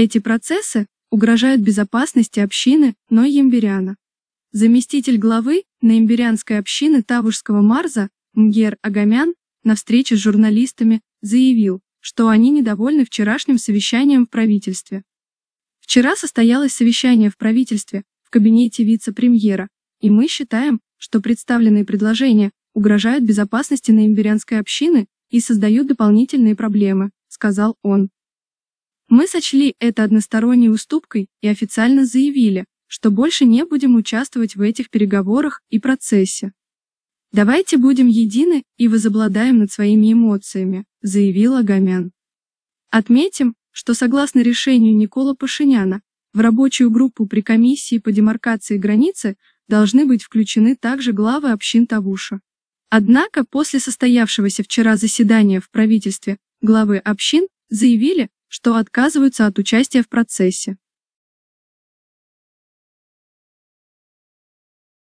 Эти процессы угрожают безопасности общины Ной-Ямбиряна. Заместитель главы Наимбирянской общины Тавушского Марза Мгер Агамян на встрече с журналистами заявил, что они недовольны вчерашним совещанием в правительстве. Вчера состоялось совещание в правительстве в кабинете вице-премьера, и мы считаем, что представленные предложения угрожают безопасности наимбирянской общины и создают дополнительные проблемы, сказал он. Мы сочли это односторонней уступкой и официально заявили, что больше не будем участвовать в этих переговорах и процессе. «Давайте будем едины и возобладаем над своими эмоциями», заявил Агамян. Отметим, что согласно решению Никола Пашиняна, в рабочую группу при комиссии по демаркации границы должны быть включены также главы общин Тавуша. Однако после состоявшегося вчера заседания в правительстве главы общин заявили, что отказываются от участия в процессе.